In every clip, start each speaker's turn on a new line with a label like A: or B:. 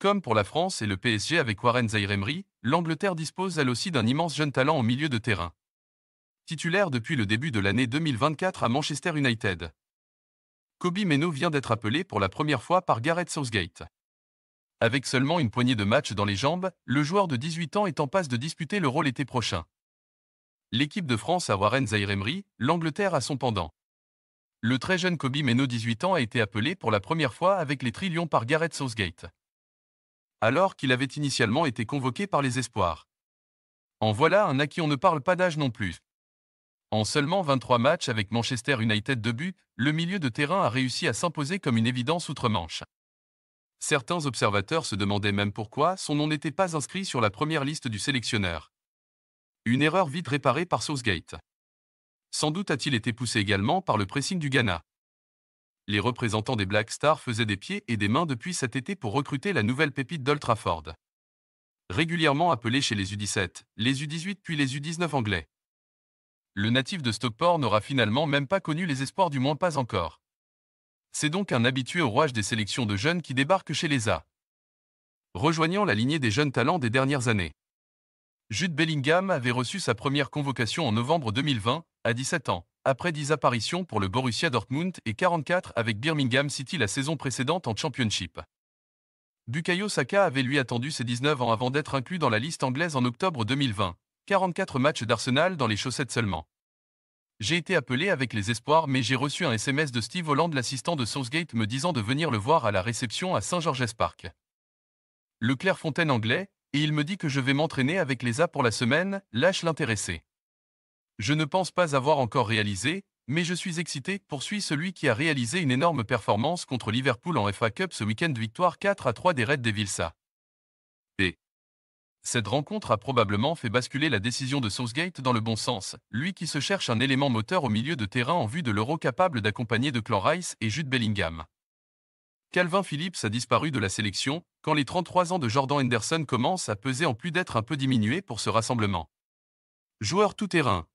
A: Comme pour la France et le PSG avec Warren zaïre l'Angleterre dispose elle aussi d'un immense jeune talent au milieu de terrain. Titulaire depuis le début de l'année 2024 à Manchester United. Kobe Meno vient d'être appelé pour la première fois par Gareth Southgate. Avec seulement une poignée de matchs dans les jambes, le joueur de 18 ans est en passe de disputer le rôle l'été prochain. L'équipe de France a Warren zaïre l'Angleterre a son pendant. Le très jeune Kobe Meno 18 ans a été appelé pour la première fois avec les Trillions par Gareth Southgate alors qu'il avait initialement été convoqué par les espoirs. En voilà un à qui on ne parle pas d'âge non plus. En seulement 23 matchs avec Manchester United de but, le milieu de terrain a réussi à s'imposer comme une évidence outre-Manche. Certains observateurs se demandaient même pourquoi son nom n'était pas inscrit sur la première liste du sélectionneur. Une erreur vite réparée par Southgate. Sans doute a-t-il été poussé également par le pressing du Ghana les représentants des Black Stars faisaient des pieds et des mains depuis cet été pour recruter la nouvelle pépite d'Old Régulièrement appelé chez les U17, les U18 puis les U19 anglais. Le natif de Stockport n'aura finalement même pas connu les espoirs du moins pas encore. C'est donc un habitué au rouage des sélections de jeunes qui débarque chez les A. Rejoignant la lignée des jeunes talents des dernières années. Jude Bellingham avait reçu sa première convocation en novembre 2020, à 17 ans après 10 apparitions pour le Borussia Dortmund et 44 avec Birmingham City la saison précédente en Championship. Bukayo Saka avait lui attendu ses 19 ans avant d'être inclus dans la liste anglaise en octobre 2020. 44 matchs d'Arsenal dans les chaussettes seulement. J'ai été appelé avec les espoirs mais j'ai reçu un SMS de Steve Holland l'assistant de Southgate me disant de venir le voir à la réception à saint George's Park. Le Clairefontaine anglais, et il me dit que je vais m'entraîner avec les A pour la semaine, lâche l'intéressé. Je ne pense pas avoir encore réalisé, mais je suis excité, poursuit celui qui a réalisé une énorme performance contre Liverpool en FA Cup ce week-end victoire 4 à 3 des Red Devils Et cette rencontre a probablement fait basculer la décision de Southgate dans le bon sens, lui qui se cherche un élément moteur au milieu de terrain en vue de l'euro capable d'accompagner de Clan Rice et Jude Bellingham. Calvin Phillips a disparu de la sélection, quand les 33 ans de Jordan Henderson commencent à peser en plus d'être un peu diminué pour ce rassemblement. Joueur tout-terrain,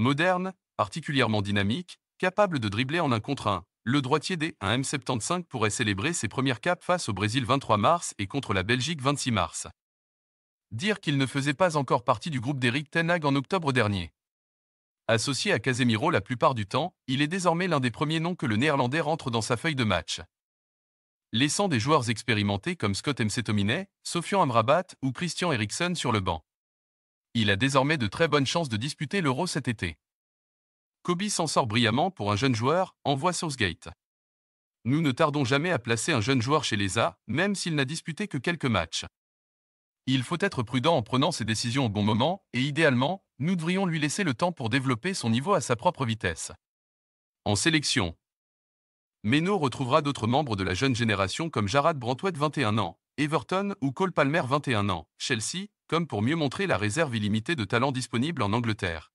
A: Moderne, particulièrement dynamique, capable de dribbler en un contre un, le droitier des 1M75 pourrait célébrer ses premières capes face au Brésil 23 mars et contre la Belgique 26 mars. Dire qu'il ne faisait pas encore partie du groupe d'Eric Tenag en octobre dernier. Associé à Casemiro la plupart du temps, il est désormais l'un des premiers noms que le Néerlandais rentre dans sa feuille de match. Laissant des joueurs expérimentés comme Scott McTominay, Sofian Amrabat ou Christian Eriksen sur le banc. Il a désormais de très bonnes chances de disputer l'Euro cet été. Kobe s'en sort brillamment pour un jeune joueur, envoie Southgate. Nous ne tardons jamais à placer un jeune joueur chez les A, même s'il n'a disputé que quelques matchs. Il faut être prudent en prenant ses décisions au bon moment, et idéalement, nous devrions lui laisser le temps pour développer son niveau à sa propre vitesse. En sélection, Meno retrouvera d'autres membres de la jeune génération comme Jarad Brantouet, 21 ans, Everton ou Cole Palmer 21 ans, Chelsea, comme pour mieux montrer la réserve illimitée de talents disponibles en Angleterre.